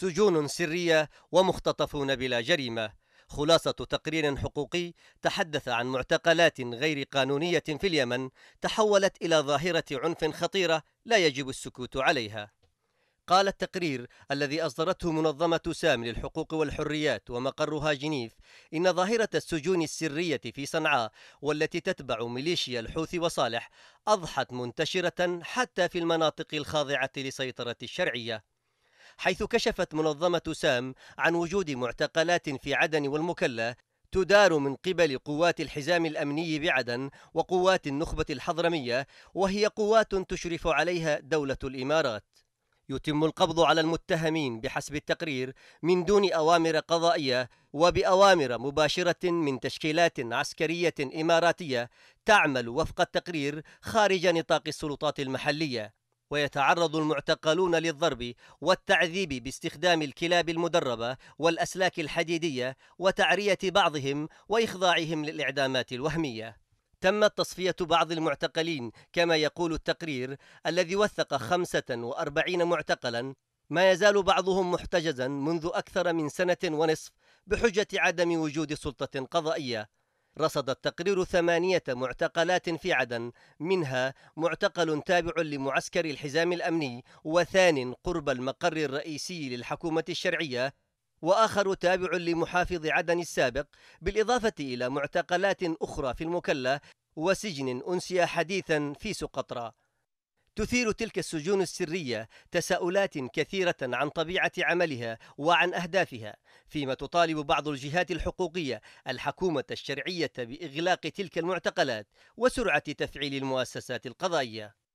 سجون سرية ومختطفون بلا جريمة خلاصة تقرير حقوقي تحدث عن معتقلات غير قانونية في اليمن تحولت إلى ظاهرة عنف خطيرة لا يجب السكوت عليها قال التقرير الذي أصدرته منظمة سام للحقوق والحريات ومقرها جنيف إن ظاهرة السجون السرية في صنعاء والتي تتبع ميليشيا الحوثي وصالح أضحت منتشرة حتى في المناطق الخاضعة لسيطرة الشرعية حيث كشفت منظمة سام عن وجود معتقلات في عدن والمكلا تدار من قبل قوات الحزام الامني بعدن وقوات النخبه الحضرميه وهي قوات تشرف عليها دوله الامارات يتم القبض على المتهمين بحسب التقرير من دون اوامر قضائيه وباوامر مباشره من تشكيلات عسكريه اماراتيه تعمل وفق التقرير خارج نطاق السلطات المحليه ويتعرض المعتقلون للضرب والتعذيب باستخدام الكلاب المدربة والأسلاك الحديدية وتعرية بعضهم وإخضاعهم للإعدامات الوهمية. تمت تصفية بعض المعتقلين كما يقول التقرير الذي وثق 45 معتقلا ما يزال بعضهم محتجزا منذ أكثر من سنة ونصف بحجة عدم وجود سلطة قضائية رصد التقرير ثمانية معتقلات في عدن منها معتقل تابع لمعسكر الحزام الأمني وثان قرب المقر الرئيسي للحكومة الشرعية وآخر تابع لمحافظ عدن السابق بالإضافة إلى معتقلات أخرى في المكلا وسجن أنسي حديثا في سقطرى تثير تلك السجون السرية تساؤلات كثيرة عن طبيعة عملها وعن أهدافها، فيما تطالب بعض الجهات الحقوقية الحكومة الشرعية بإغلاق تلك المعتقلات وسرعة تفعيل المؤسسات القضائية.